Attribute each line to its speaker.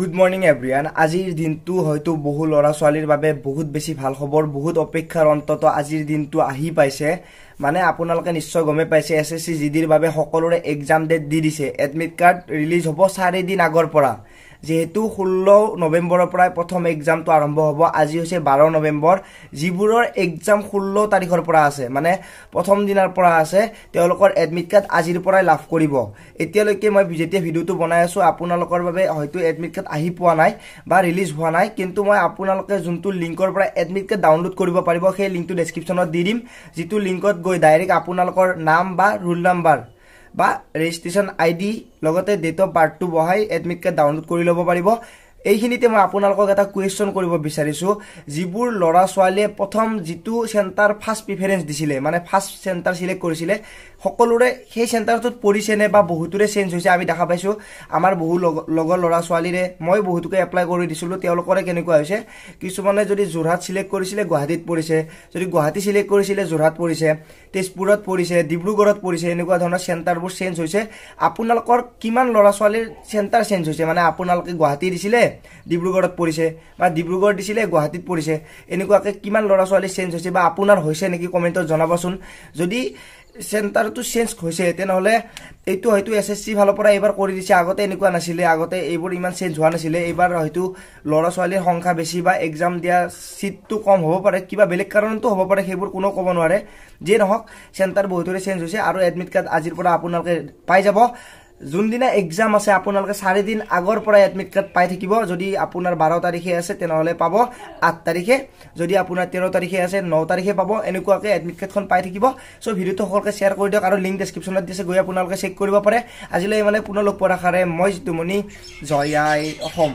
Speaker 1: good morning everyone আজিৰ দিনটো হয়তো বহু ল'ৰা ছোৱালীৰ বাবে বহুত বেছি ভাল খবৰ বহুত অপেক্ষাৰ অন্তত আজিৰ দিনটো আহি পাইছে মানে আপোনালোকে নিশ্চয় গমেই পাইছে এছ এছ চি জি ডিৰ বাবে সকলোৰে এক্সাম ডেট দি দিছে এডমিট কাৰ্ড ৰিলিজ হ'ব চাৰিদিন আগৰ পৰা যিহেতু ষোল্ল নৱেম্বৰৰ পৰাই প্ৰথম এক্সামটো আৰম্ভ হ'ব আজি হৈছে বাৰ নৱেম্বৰ যিবোৰৰ এক্সাম ষোল্ল তাৰিখৰ পৰা আছে মানে প্ৰথম দিনাৰ পৰা আছে তেওঁলোকৰ এডমিট কাৰ্ড আজিৰ পৰাই লাভ কৰিব এতিয়ালৈকে মই যেতিয়া ভিডিঅ'টো বনাই আছোঁ আপোনালোকৰ বাবে হয়তো এডমিট কাৰ্ড আহি পোৱা নাই বা ৰিলিজ হোৱা নাই কিন্তু মই আপোনালোকে যোনটো লিংকৰ পৰা এডমিট কাৰ্ড ডাউনলোড কৰিব পাৰিব সেই লিংকটো ডেছক্ৰিপশ্যনত দি দিম যিটো লিংকত গৈ ডাইৰেক্ট আপোনালোকৰ নাম বা ৰোল নাম্বাৰ বা ৰেজিষ্ট্ৰেশ্যন আই ডি লগতে ডেট অফ বাৰ্থটো বহাই এডমিট কাৰ্ড ডাউনলোড কৰি ল'ব পাৰিব এইখিনিতে মই আপোনালোকক এটা কুৱেশ্যন কৰিব বিচাৰিছোঁ যিবোৰ ল'ৰা ছোৱালীয়ে প্ৰথম যিটো চেণ্টাৰ ফাৰ্ষ্ট প্ৰিফাৰেঞ্চ দিছিলে মানে ফাৰ্ষ্ট চেণ্টাৰ চিলেক্ট কৰিছিলে সকলোৰে সেই চেণ্টাৰটোত পৰিছেনে বা বহুতোৰে চেঞ্জ হৈছে আমি দেখা পাইছোঁ আমাৰ বহু লগৰ ল'ৰা ছোৱালীৰে মই বহুতোকে এপ্লাই কৰি দিছিলোঁ তেওঁলোকৰে কেনেকুৱা হৈছে কিছুমানে যদি যোৰহাট চিলেক্ট কৰিছিলে গুৱাহাটীত পৰিছে যদি গুৱাহাটী চিলেক্ট কৰিছিলে যোৰহাট পৰিছে তেজপুৰত পৰিছে ডিব্ৰুগড়ত পৰিছে এনেকুৱা ধৰণৰ চেণ্টাৰবোৰ চেঞ্জ হৈছে আপোনালোকৰ কিমান ল'ৰা ছোৱালীৰ চেণ্টাৰ চেঞ্জ হৈছে মানে আপোনালোকে গুৱাহাটী দিছিলে ডিব্ৰুগড়ত পৰিছে বা ডিব্ৰুগড় দিছিলে গুৱাহাটীত পৰিছে এনেকুৱাকৈ কিমান ল'ৰা ছোৱালী চেঞ্জ হৈছে বা আপোনাৰ হৈছে নেকি কমেণ্টত জনাবচোন যদি চেণ্টাৰটো চেঞ্জ হৈছে তেনেহ'লে এইটো হয়তো এছ এছ চি ফালৰ পৰা এইবাৰ কৰি দিছে আগতে এনেকুৱা নাছিলে আগতে এইবোৰ ইমান চেঞ্জ হোৱা নাছিলে এইবাৰ হয়তো ল'ৰা ছোৱালীৰ সংখ্যা বেছি বা এক্সাম দিয়া চিটটো কম হ'ব পাৰে কিবা বেলেগ কাৰণতো হ'ব পাৰে সেইবোৰ কোনেও ক'ব নোৱাৰে যিয়ে নহওক চেণ্টাৰ বহুতৰে চেঞ্জ হৈছে আৰু এডমিট কাৰ্ড আজিৰ পৰা আপোনালোকে পাই যাব যোনদিনা এক্সাম আছে আপোনালোকে চাৰিদিন আগৰ পৰাই এডমিট কাৰ্ড পাই থাকিব যদি আপোনাৰ বাৰ তাৰিখে আছে তেনেহ'লে পাব আঠ তাৰিখে যদি আপোনাৰ তেৰ তাৰিখে আছে ন তাৰিখে পাব এনেকুৱাকৈ এডমিট কাৰ্ডখন পাই থাকিব চ' ভিডিঅ'টো সকলোকে শ্বেয়াৰ কৰি দিয়ক আৰু লিংক ডেছক্ৰিপশ্যনত দিছে গৈ আপোনালোকে চেক কৰিব পাৰে আজিলৈ মানে পুনৰ লগ পোৱাৰ আশাৰে মই জিতুমণি জয়াই অসম